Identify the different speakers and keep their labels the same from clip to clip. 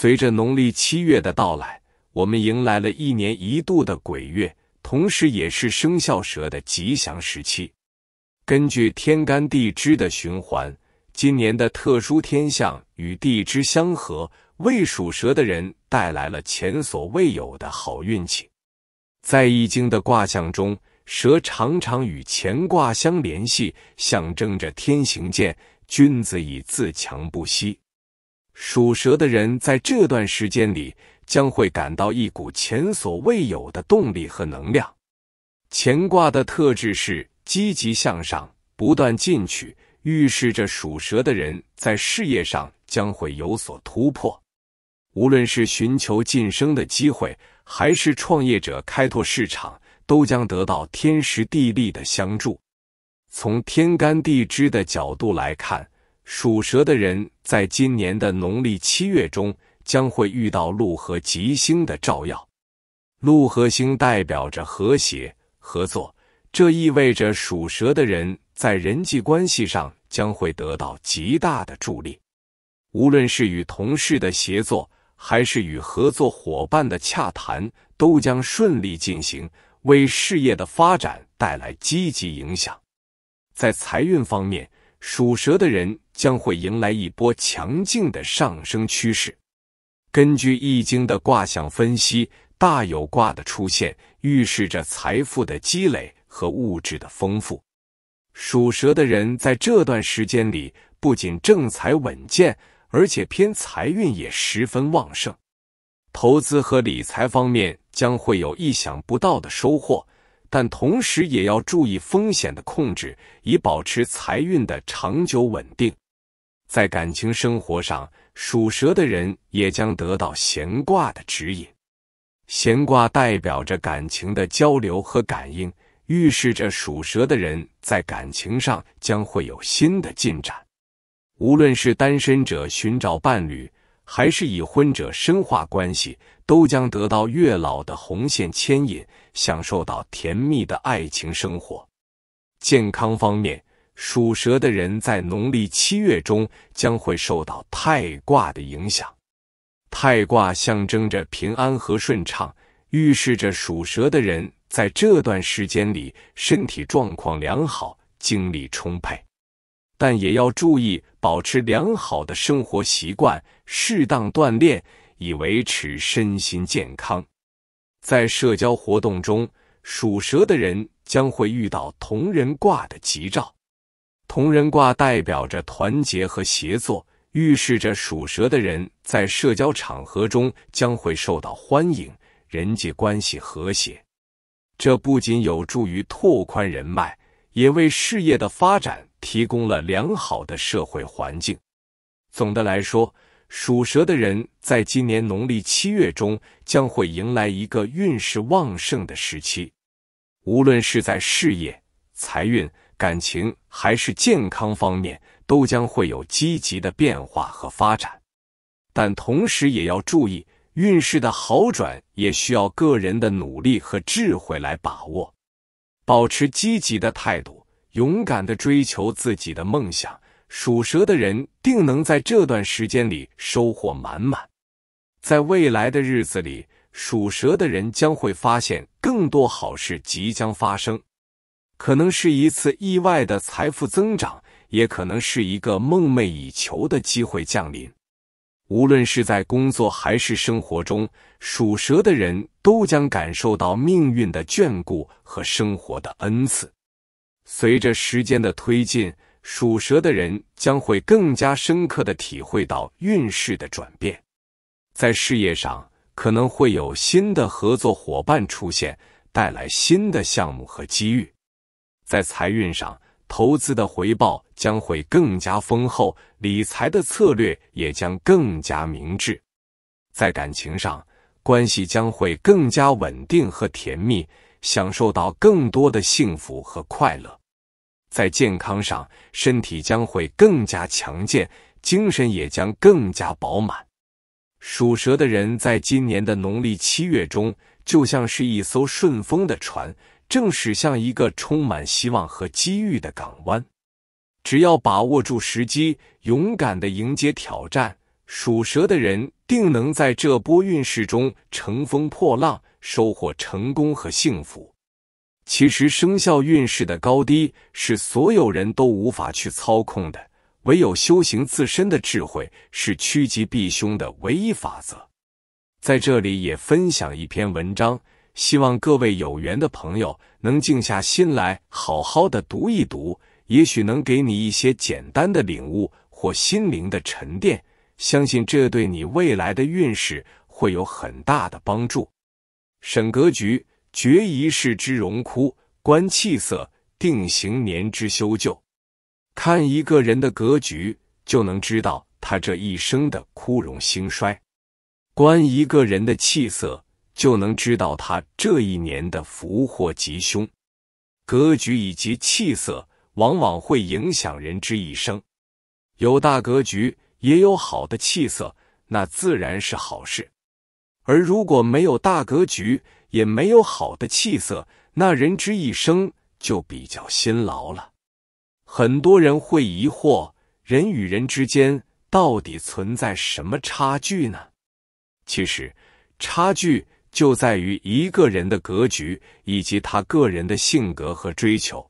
Speaker 1: 随着农历七月的到来，我们迎来了一年一度的鬼月，同时也是生肖蛇的吉祥时期。根据天干地支的循环，今年的特殊天象与地支相合，为属蛇的人带来了前所未有的好运气。在《易经》的卦象中，蛇常常与乾卦相联系，象征着天行健，君子以自强不息。属蛇的人在这段时间里将会感到一股前所未有的动力和能量。乾卦的特质是积极向上、不断进取，预示着属蛇的人在事业上将会有所突破。无论是寻求晋升的机会，还是创业者开拓市场，都将得到天时地利的相助。从天干地支的角度来看。属蛇的人在今年的农历七月中将会遇到禄和吉星的照耀，禄和星代表着和谐合作，这意味着属蛇的人在人际关系上将会得到极大的助力。无论是与同事的协作，还是与合作伙伴的洽谈，都将顺利进行，为事业的发展带来积极影响。在财运方面，属蛇的人将会迎来一波强劲的上升趋势。根据《易经》的卦象分析，大有卦的出现预示着财富的积累和物质的丰富。属蛇的人在这段时间里，不仅正财稳健，而且偏财运也十分旺盛。投资和理财方面将会有意想不到的收获。但同时也要注意风险的控制，以保持财运的长久稳定。在感情生活上，属蛇的人也将得到闲卦的指引。闲卦代表着感情的交流和感应，预示着属蛇的人在感情上将会有新的进展。无论是单身者寻找伴侣。还是已婚者深化关系，都将得到月老的红线牵引，享受到甜蜜的爱情生活。健康方面，属蛇的人在农历七月中将会受到太卦的影响。太卦象征着平安和顺畅，预示着属蛇的人在这段时间里身体状况良好，精力充沛。但也要注意保持良好的生活习惯，适当锻炼，以维持身心健康。在社交活动中，属蛇的人将会遇到同人卦的吉兆。同人卦代表着团结和协作，预示着属蛇的人在社交场合中将会受到欢迎，人际关系和谐。这不仅有助于拓宽人脉，也为事业的发展。提供了良好的社会环境。总的来说，属蛇的人在今年农历七月中将会迎来一个运势旺盛的时期。无论是在事业、财运、感情还是健康方面，都将会有积极的变化和发展。但同时也要注意，运势的好转也需要个人的努力和智慧来把握。保持积极的态度。勇敢的追求自己的梦想，属蛇的人定能在这段时间里收获满满。在未来的日子里，属蛇的人将会发现更多好事即将发生，可能是一次意外的财富增长，也可能是一个梦寐以求的机会降临。无论是在工作还是生活中，属蛇的人都将感受到命运的眷顾和生活的恩赐。随着时间的推进，属蛇的人将会更加深刻的体会到运势的转变。在事业上，可能会有新的合作伙伴出现，带来新的项目和机遇；在财运上，投资的回报将会更加丰厚，理财的策略也将更加明智。在感情上，关系将会更加稳定和甜蜜，享受到更多的幸福和快乐。在健康上，身体将会更加强健，精神也将更加饱满。属蛇的人在今年的农历七月中，就像是一艘顺风的船，正驶向一个充满希望和机遇的港湾。只要把握住时机，勇敢的迎接挑战，属蛇的人定能在这波运势中乘风破浪，收获成功和幸福。其实生肖运势的高低是所有人都无法去操控的，唯有修行自身的智慧是趋吉避凶的唯一法则。在这里也分享一篇文章，希望各位有缘的朋友能静下心来好好的读一读，也许能给你一些简单的领悟或心灵的沉淀，相信这对你未来的运势会有很大的帮助。审格局。决一世之荣枯，观气色定行年之修旧。看一个人的格局，就能知道他这一生的枯荣兴衰；观一个人的气色，就能知道他这一年的福祸吉凶。格局以及气色，往往会影响人之一生。有大格局，也有好的气色，那自然是好事。而如果没有大格局，也没有好的气色，那人之一生就比较辛劳了。很多人会疑惑，人与人之间到底存在什么差距呢？其实，差距就在于一个人的格局，以及他个人的性格和追求。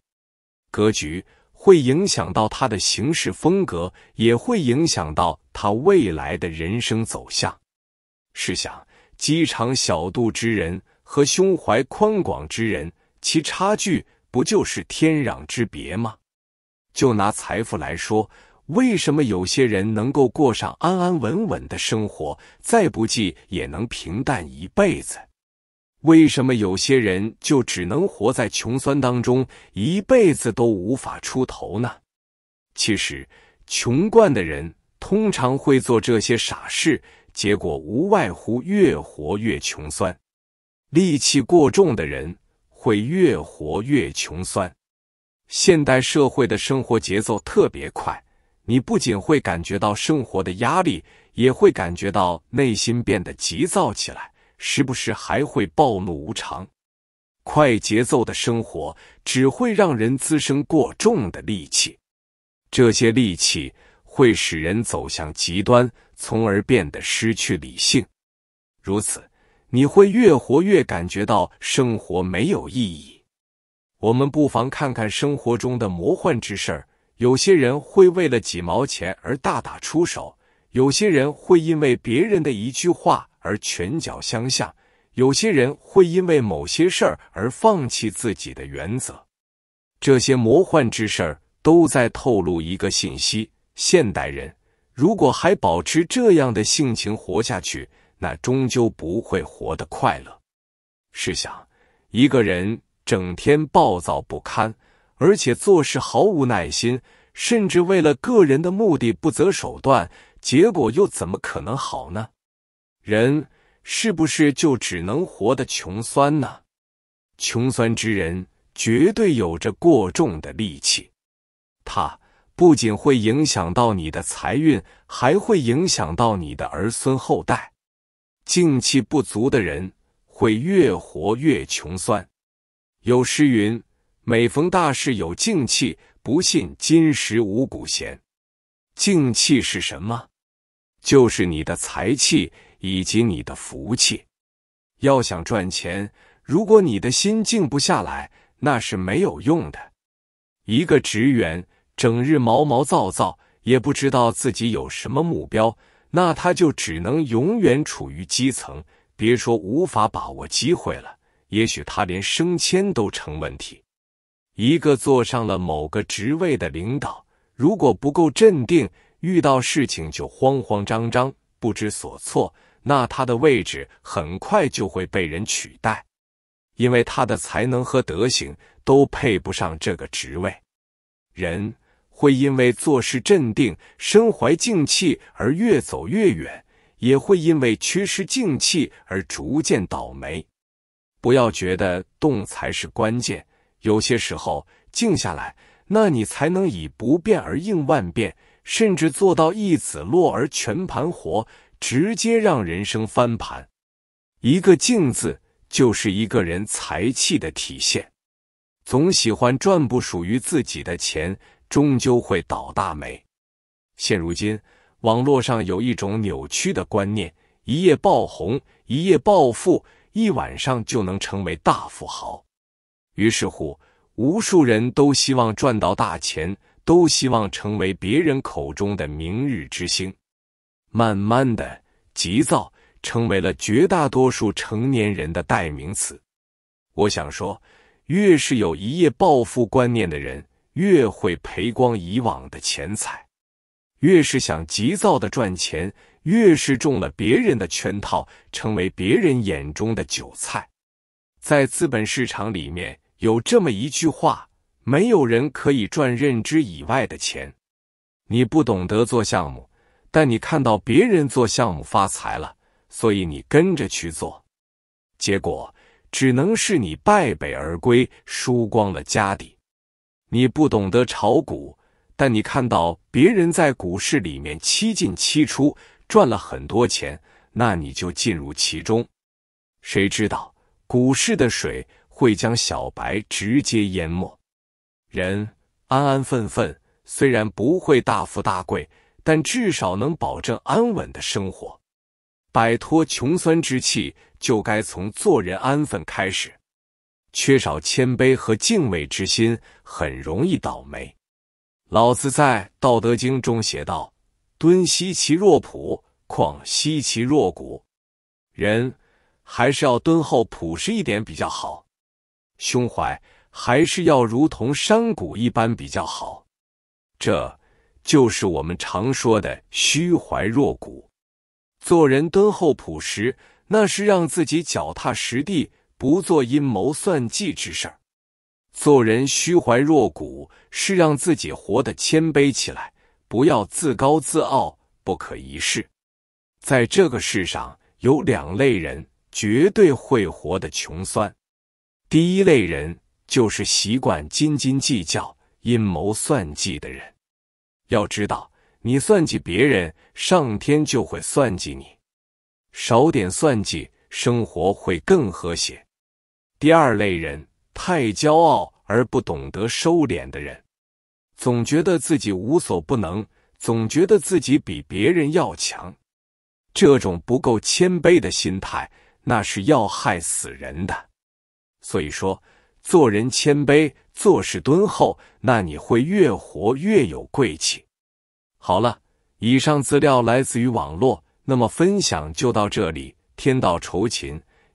Speaker 1: 格局会影响到他的行事风格，也会影响到他未来的人生走向。试想，鸡肠小肚之人。和胸怀宽广之人，其差距不就是天壤之别吗？就拿财富来说，为什么有些人能够过上安安稳稳的生活，再不济也能平淡一辈子？为什么有些人就只能活在穷酸当中，一辈子都无法出头呢？其实，穷惯的人通常会做这些傻事，结果无外乎越活越穷酸。戾气过重的人会越活越穷酸。现代社会的生活节奏特别快，你不仅会感觉到生活的压力，也会感觉到内心变得急躁起来，时不时还会暴怒无常。快节奏的生活只会让人滋生过重的戾气，这些戾气会使人走向极端，从而变得失去理性。如此。你会越活越感觉到生活没有意义。我们不妨看看生活中的魔幻之事：儿。有些人会为了几毛钱而大打出手，有些人会因为别人的一句话而拳脚相向，有些人会因为某些事儿而放弃自己的原则。这些魔幻之事都在透露一个信息：现代人如果还保持这样的性情活下去。那终究不会活得快乐。试想，一个人整天暴躁不堪，而且做事毫无耐心，甚至为了个人的目的不择手段，结果又怎么可能好呢？人是不是就只能活得穷酸呢？穷酸之人绝对有着过重的戾气，他不仅会影响到你的财运，还会影响到你的儿孙后代。静气不足的人会越活越穷酸。有诗云：“每逢大事有静气，不信今时无古贤。”静气是什么？就是你的财气以及你的福气。要想赚钱，如果你的心静不下来，那是没有用的。一个职员整日毛毛躁躁，也不知道自己有什么目标。那他就只能永远处于基层，别说无法把握机会了，也许他连升迁都成问题。一个坐上了某个职位的领导，如果不够镇定，遇到事情就慌慌张张、不知所措，那他的位置很快就会被人取代，因为他的才能和德行都配不上这个职位。人。会因为做事镇定、身怀静气而越走越远，也会因为缺失静气而逐渐倒霉。不要觉得动才是关键，有些时候静下来，那你才能以不变而应万变，甚至做到一子落而全盘活，直接让人生翻盘。一个“静”字，就是一个人财气的体现。总喜欢赚不属于自己的钱。终究会倒大霉。现如今，网络上有一种扭曲的观念：一夜爆红、一夜暴富、一晚上就能成为大富豪。于是乎，无数人都希望赚到大钱，都希望成为别人口中的明日之星。慢慢的，急躁成为了绝大多数成年人的代名词。我想说，越是有一夜暴富观念的人，越会赔光以往的钱财，越是想急躁的赚钱，越是中了别人的圈套，成为别人眼中的韭菜。在资本市场里面，有这么一句话：没有人可以赚认知以外的钱。你不懂得做项目，但你看到别人做项目发财了，所以你跟着去做，结果只能是你败北而归，输光了家底。你不懂得炒股，但你看到别人在股市里面七进七出，赚了很多钱，那你就进入其中。谁知道股市的水会将小白直接淹没？人安安分分，虽然不会大富大贵，但至少能保证安稳的生活。摆脱穷酸之气，就该从做人安分开始。缺少谦卑和敬畏之心，很容易倒霉。老子在《道德经》中写道：“敦兮其若朴，况兮其若谷。”人还是要敦厚朴实一点比较好，胸怀还是要如同山谷一般比较好。这就是我们常说的“虚怀若谷”。做人敦厚朴实，那是让自己脚踏实地。不做阴谋算计之事，做人虚怀若谷，是让自己活得谦卑起来，不要自高自傲、不可一世。在这个世上有两类人绝对会活得穷酸：第一类人就是习惯斤斤计较、阴谋算计的人。要知道，你算计别人，上天就会算计你。少点算计，生活会更和谐。第二类人太骄傲而不懂得收敛的人，总觉得自己无所不能，总觉得自己比别人要强。这种不够谦卑的心态，那是要害死人的。所以说，做人谦卑，做事敦厚，那你会越活越有贵气。好了，以上资料来自于网络，那么分享就到这里。天道酬勤。